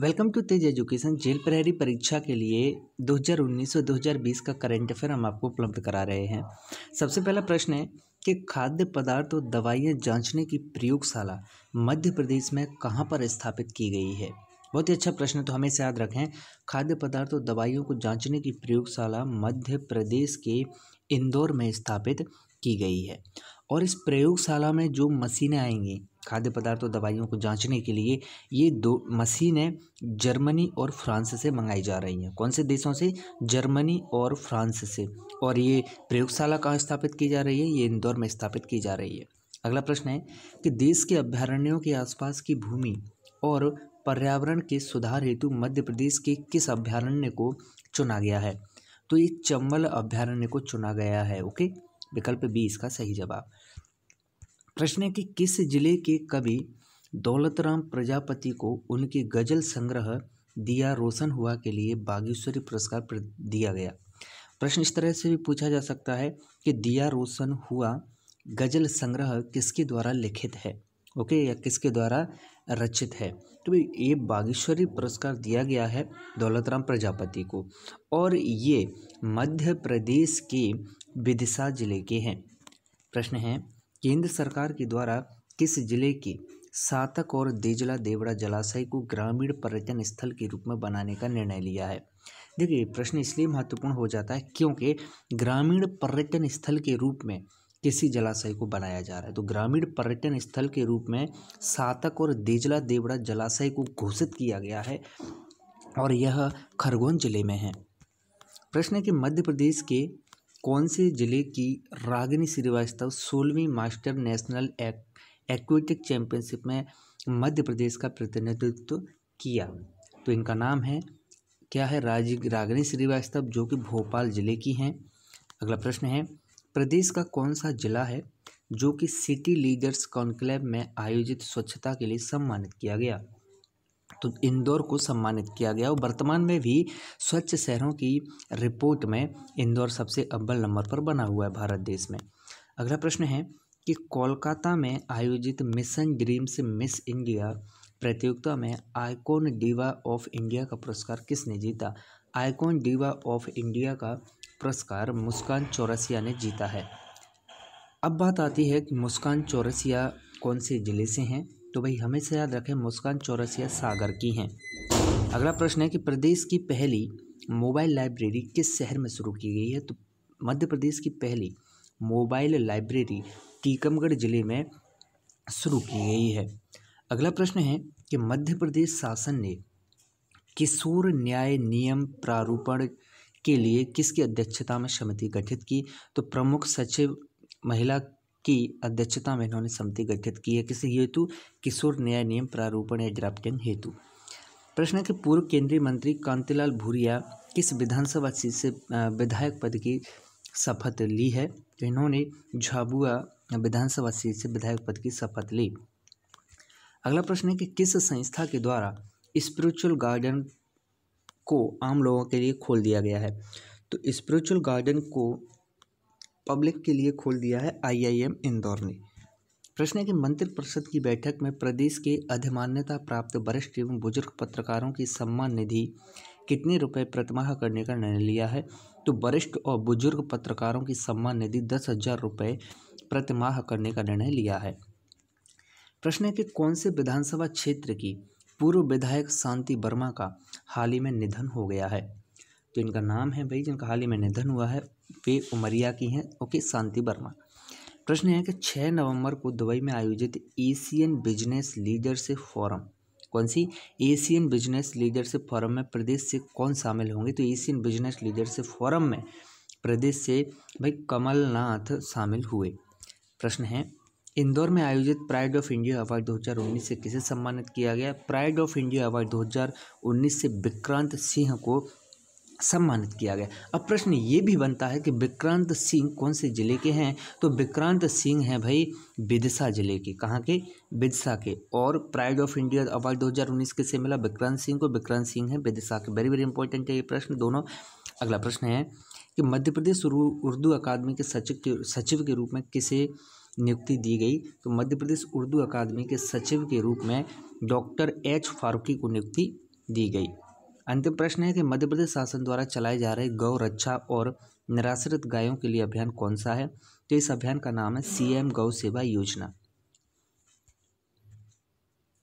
welcome to Tej education जेल प्रहरी परीक्षा के लिए 2019 और 2020 का करंट अफेयर हम आपको उपलब्ध करा रहे हैं सबसे पहला प्रश्न है कि खाद्य पदार्थ और दवाइयाँ जांचने की प्रयोगशाला मध्य प्रदेश में कहाँ पर स्थापित की गई है बहुत ही अच्छा प्रश्न तो हमें याद रखें खाद्य पदार्थ और दवाइयों को जाँचने की प्रयोगशाला मध्य प्रदेश के इंदौर में स्थापित की गई है और इस प्रयोगशाला में जो मशीनें आएंगी खाद्य पदार्थ और दवाइयों को जांचने के लिए ये दो मशीनें जर्मनी और फ्रांस से मंगाई जा रही हैं कौन से देशों से जर्मनी और फ्रांस से और ये प्रयोगशाला कहाँ स्थापित की जा रही है ये इंदौर में स्थापित की जा रही है अगला प्रश्न है कि देश के अभ्यारण्यों के आसपास की भूमि और पर्यावरण के सुधार हेतु मध्य प्रदेश के किस अभ्यारण्य को चुना गया है तो ये चंबल अभ्यारण्य को चुना गया है ओके विकल्प बी इसका सही जवाब प्रश्न है कि किस जिले के कवि दौलतराम प्रजापति को उनके गजल संग्रह दिया रोशन हुआ के लिए बागेश्वरी पुरस्कार दिया गया प्रश्न इस तरह से भी पूछा जा सकता है कि दिया रोशन हुआ गजल संग्रह किसके द्वारा लिखित है ओके या किसके द्वारा रचित है तो भाई ये बागेश्वरी पुरस्कार दिया गया है दौलतराम प्रजापति को और ये मध्य प्रदेश के विदिशा जिले के हैं प्रश्न है केंद्र सरकार के द्वारा किस जिले के सातक और देजला देवड़ा जलाशय को ग्रामीण पर्यटन स्थल के रूप में बनाने का निर्णय लिया है देखिए प्रश्न इसलिए महत्वपूर्ण हो जाता है क्योंकि ग्रामीण पर्यटन स्थल के रूप में किसी जलाशय को बनाया जा रहा है तो ग्रामीण पर्यटन स्थल के रूप में सातक और देजला देवड़ा जलाशय को घोषित किया गया है और यह खरगोन जिले में है प्रश्न है कि मध्य प्रदेश के कौन से जिले की रागिनी श्रीवास्तव सोलहवीं मास्टर नेशनल एक्वेटिक चैंपियनशिप में मध्य प्रदेश का प्रतिनिधित्व किया तो इनका नाम है क्या है राज रागिनी श्रीवास्तव जो कि भोपाल जिले की हैं अगला प्रश्न है प्रदेश का कौन सा जिला है जो कि सिटी लीडर्स कॉन्क्लेव में आयोजित स्वच्छता के लिए सम्मानित किया गया तो इंदौर को सम्मानित किया गया और वर्तमान में भी स्वच्छ शहरों की रिपोर्ट में इंदौर सबसे अव्वल नंबर पर बना हुआ है भारत देश में अगला प्रश्न है कि कोलकाता में आयोजित मिशन ड्रीम्स मिस इंडिया प्रतियोगिता में आइकॉन डीवा ऑफ इंडिया का पुरस्कार किसने जीता आइकॉन डीवा ऑफ इंडिया का पुरस्कार मुस्कान चौरसिया ने जीता है अब बात आती है कि मुस्कान चौरसिया कौन से ज़िले से हैं तो भाई हमेशा याद रखें मुस्कान चौरसिया सागर की हैं अगला प्रश्न है कि प्रदेश की पहली मोबाइल लाइब्रेरी किस शहर में शुरू की गई है तो मध्य प्रदेश की पहली मोबाइल लाइब्रेरी टीकमगढ़ जिले में शुरू की गई है अगला प्रश्न है कि मध्य प्रदेश शासन ने किशोर न्याय नियम प्रारूपण के लिए किसकी अध्यक्षता में समिति गठित की तो प्रमुख सचिव महिला की अध्यक्षता में इन्होंने समिति गठित की है किसी हेतु किशोर न्याय नियम प्रारूपण या ड्राफ्टिंग हेतु प्रश्न के पूर्व केंद्रीय मंत्री कांतिलाल भूरिया किस विधानसभा सीट से विधायक पद की शपथ ली है तो इन्होंने झाबुआ विधानसभा सीट से विधायक पद की शपथ ली अगला प्रश्न है कि किस संस्था के द्वारा स्पिरिचुअल गार्डन को आम लोगों के लिए खोल दिया गया है तो स्पिरिचुअल गार्डन को पब्लिक के लिए खोल दिया है आईआईएम इंदौर ने प्रश्न है कि मंत्रिपरिषद की बैठक में प्रदेश के अधिमान्यता प्राप्त वरिष्ठ एवं बुजुर्ग पत्रकारों की सम्मान निधि कितने रुपए प्रतिमाह करने का निर्णय लिया है तो वरिष्ठ और बुजुर्ग पत्रकारों की सम्मान निधि दस हजार रुपये प्रतिमाह करने का निर्णय लिया है प्रश्न है कि कौन से विधानसभा क्षेत्र की पूर्व विधायक शांति वर्मा का हाल ही में निधन हो गया है जो तो इनका नाम है भाई जिनका हाल ही में निधन हुआ है वे उमरिया की हैं ओके शांति वर्मा प्रश्न है कि 6 नवंबर को दुबई में आयोजित एशियन बिजनेस लीडरशिप फोरम कौन सी एशियन बिजनेस लीडरशिप फोरम में प्रदेश से कौन शामिल होंगे तो एशियन बिजनेस लीडरशिप फोरम में प्रदेश से भाई कमलनाथ शामिल हुए प्रश्न है इंदौर में आयोजित प्राइड ऑफ इंडिया अवार्ड 2019 से किसे सम्मानित किया गया प्राइड ऑफ इंडिया अवार्ड 2019 से विक्रांत सिंह को सम्मानित किया गया अब प्रश्न ये भी बनता है कि विक्रांत सिंह कौन से ज़िले के हैं तो विक्रांत सिंह हैं भाई विदिशा ज़िले के कहाँ के विदिशा के और प्राइड ऑफ इंडिया अवार्ड 2019 के से मिला विक्रांत सिंह को विक्रांत सिंह है विदिशा के वेरी वेरी इंपॉर्टेंट है ये प्रश्न दोनों अगला प्रश्न है कि मध्य प्रदेश उर्दू अकादमी के सचिव के सचिव के रूप में किसे नियुक्ति दी गई तो मध्य प्रदेश उर्दू अकादमी के सचिव के रूप में डॉक्टर एच फारूकी को नियुक्ति दी गई अंतिम प्रश्न है कि मध्य प्रदेश शासन द्वारा चलाए जा रहे गौ रक्षा और निराश्रित गायों के लिए अभियान कौन सा है तो इस अभियान का नाम है सीएम गौ सेवा योजना